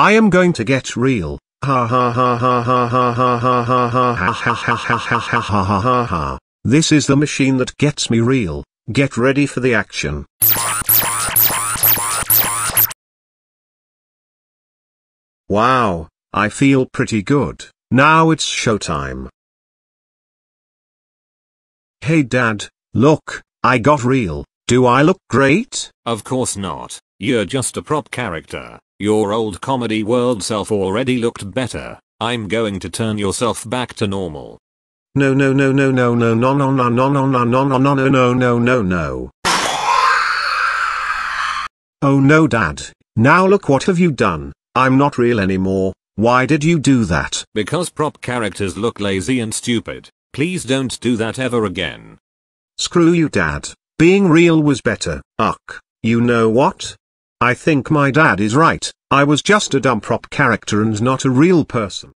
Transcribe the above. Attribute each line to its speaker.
Speaker 1: I am going to get real. Ha ha ha ha ha ha ha ha ha ha ha ha ha ha ha ha ha ha This is the machine that gets me real. Get ready for the action.
Speaker 2: Wow, I feel pretty good. Now it's showtime.
Speaker 1: Hey dad, look, I got
Speaker 3: real. Do I look great? Of course not. You're just a prop character. Your old comedy world self already looked better. I'm going to turn yourself back to normal.
Speaker 4: No no no no no no no no no
Speaker 1: no no no no no no no no no no no. Oh no dad. Now look what have you done. I'm not real anymore. Why did you do that?
Speaker 3: Because prop characters look lazy and stupid. Please don't do that ever again.
Speaker 1: Screw you dad. Being real was better. Ugh! you know what?
Speaker 2: I think my dad is right, I was just a dumb prop character and not a real person.